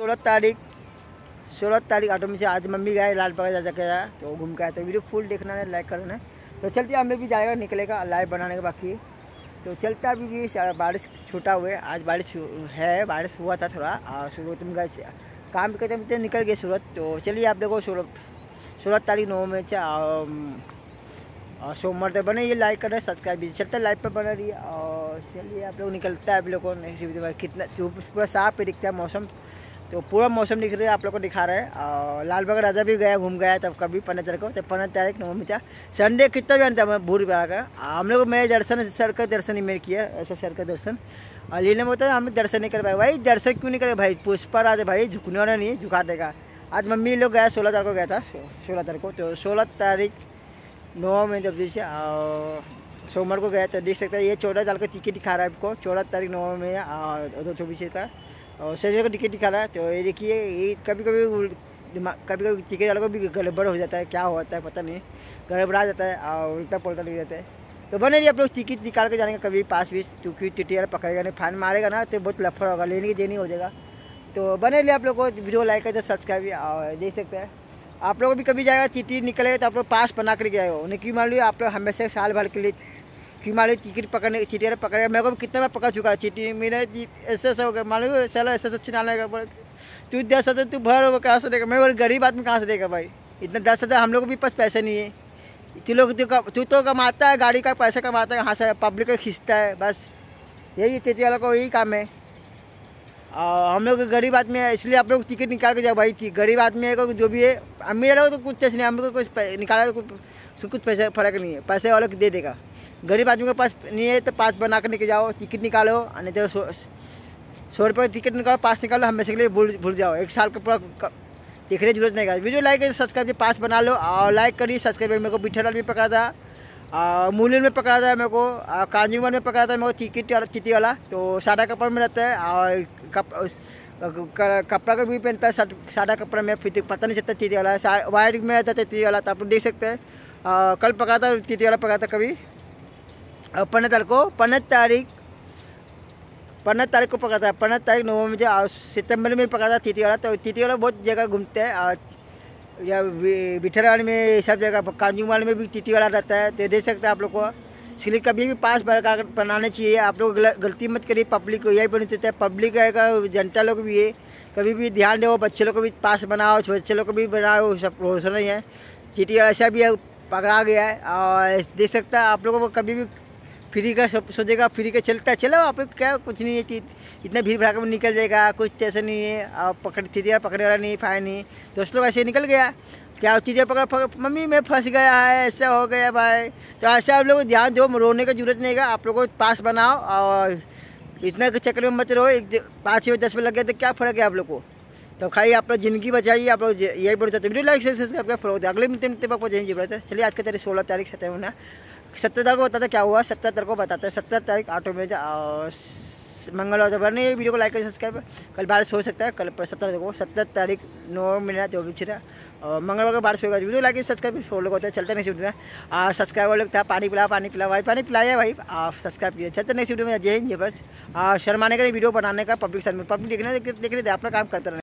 सोलह तारीख सोलह तारीख ऑटो में से आज मम्मी गए लाल बगल जा सके तो घूम के आया तो वीडियो फुल देखना है लाइक करना है तो चलते हमें भी जाएगा निकलेगा लाइव बनाने के बाकी तो चलता अभी भी बारिश छूटा हुए आज बारिश है बारिश हुआ था थोड़ा और सूरत में गए काम करते करते निकल गए सूरत तो चलिए आप लोगों सोलह सोलह तारीख नौ में और सोमवार तक बने ये लाइक करना सब्सक्राइब भी चलता लाइव पर बना रही और चलिए आप लोग निकलता है आप लोगों को कितना पूरा साफ है दिखता है मौसम तो पूरा मौसम दिख रहा है आप लोग को दिखा रहे हैं और लाल राजा भी गया घूम गया तब कभी पंद्रह तारीख को तो पंद्रह तारीख नवमी था संडे कितना भी आता है भूर बाग हम लोग मेरे दर्शन सर का दर्शन ही मेरे किया ऐसा सर का दर्शन और लीला में होता लोग दर्शन नहीं कर पाए भाई दर्शन क्यों नहीं करे भाई पुष्पा राजा भाई झुकने वाला नहीं झुका देगा आज मम्मी लोग गया सोलह तारीख को गया था सोलह तारीख को तो सोलह तारीख में जब जैसे और सोमवार को गया तो देख सकते हैं ये चौदह साल का टिकट दिखा रहा है आपको चौदह तारीख नवम में दो चौबीस का और शरीर को टिकट निकाला तो ये देखिए ये कभी कभी कभी कभी टिकट वालों को भी गड़बड़ हो जाता है क्या होता है पता नहीं गड़बड़ा जाता है और उल्टा पुलटा लग जाता है तो बने रही आप लोग टिकट निकाल के जाने का कभी पास बीस चूँकि वाले पकड़ेगा नहीं फाइन मारेगा ना तो बहुत लफड़ होगा लेने की देनी हो जाएगा तो बने रही आप लोग को वीडियो लाइक कर सब्सक्राइब और देख सकते हैं आप लोग भी कभी जाएगा टिटी निकलेगा तो आप लोग पास बना करके आए हो उन्हें क्यों मान लो आप लोग हमेशा साल भर के लिए कि मान लो टिकट पकड़ने चीटियर पकड़ेगा मेरे को कितने बार पकड़ चुका है चीटी मेरा ऐसे ऐसा गया मान लो चलो ऐसे ऐसे छिना लेगा तू दस हज़ार तो तू भर कहाँ से देगा मेरे गरीब आदमी कहाँ से देगा भाई इतना दस हज़ार तो हम लोग भी पास पैसे नहीं है तू लोग तो तू तो कमाता है गाड़ी का पैसा कमाता है यहाँ से पब्लिक को खींचता है बस यही चीटी वाला को यही काम है और हम लोग गरीब आदमी है इसलिए आप लोग टिकट निकाल के जाओ भाई गरीब आदमी है जो भी है अमीर लोग तो कुछ पैसे नहीं हम लोग को कुछ निकाला कुछ कुछ पैसे फर्क नहीं है पैसे वाले दे देगा गरीब आदमी के पास नहीं है तो पास बना कर निकल जाओ टिकट निकालो नहीं तो सौ सौ रुपये का टिकट निकालो पास निकालो हमेशा के लिए भूल भूल जाओ एक साल का पूरा देखने जरूरत नहीं वीडियो लाइक करिए सब्सक्राइब करिए पास बना लो और लाइक करिए सब्सक्राइब मेरे को बिठेरल में पकड़ा था और मूलिन में पकड़ा था मेरे को कांजूमर में पकड़ा था मेरे को टिकट चिटी वाला तो सादा कपड़ा में रहता है और कपड़ा का भी पहनता है सादा कपड़ा में फिर तो पता नहीं चलता चिटी वाला वायर में रहता है तीती वाला तो आप देख सकते हैं कल पकड़ा था तीती वाला पकड़ा था कभी पंद्रह तारीख को पन्ना तारीख पन्ना तारीख को पकड़ा था पन्ना तारीख नवंबर में जो सितंबर में पकड़ा था तीती वाला तो तीती वाला बहुत जगह घूमते हैं और या बिठरान में सब जगह कांजूमाल में भी टीटी वाला रहता है तो देख सकते हैं आप लोग को इसलिए कभी भी पास कर बनाना चाहिए आप लोग गलती मत करिए पब्लिक को यही बन चाहते तो हैं पब्लिक आएगा जनता लोग भी है कभी भी ध्यान दो बच्चे लोग को भी पास बनाओ बच्चे लोग को भी बनाओ सब रोशन ही है टीटी वाला ऐसा भी पकड़ा गया है और देख सकता है आप लोगों को कभी भी फ्री का सब सोचेगा फ्री का चलता है चलो आप क्या कुछ नहीं है इतना भीड़ भड़ाक में निकल जाएगा कुछ ऐसा नहीं है और पकड़ थीटिया पकड़ने वाला नहीं फाया नहीं दोस्त लोग ऐसे निकल गया क्या चीज़ें पकड़ पकड़ मम्मी मैं फंस गया है ऐसा हो गया भाई तो ऐसा आप लोग ध्यान दो रोने का जरूरत नहीं है आप लोगों को पास बनाओ और इतना के चक्कर में मत रहो एक पाँच बजे दस बजे लग गया तो क्या फ़र्क है आप लोग को तो खाइए आप लोग जिंदगी बचाइए आप लोग यही बोलते वीडियो लाइक से सब्सक्राइब का फॉलो अगले मिनट मिनट तक पहुँचेंगे चलिए आज का तारीख सोलह तारीख सत्रह महीना सत्तर को बताते क्या हुआ सत्तर को बताते हैं सत्तर तारीख आटो में मंगलवार दोपहर नहीं वीडियो को लाइक करें सब्सक्राइब कल बारिश हो सकता है कल सत्तर को सत्तर तारीख नौ भी चौबीस और मंगलवार को बारिश होगा तो वीडियो लाइक सब्सक्राइब फॉलो लोग होते हैं चलते नेक्स्ट वीडियो में सब्सक्राइब लोग था पानी पिला पानी पिला भाई पानी पिलाया भाई आप सब्सक्राइब किया चलते नेक्स्ट वीडियो में जय हिंद जय बस शर्माने का वीडियो बनाने का पब्लिक पब्लिक देखने देखने अपना काम करते रहना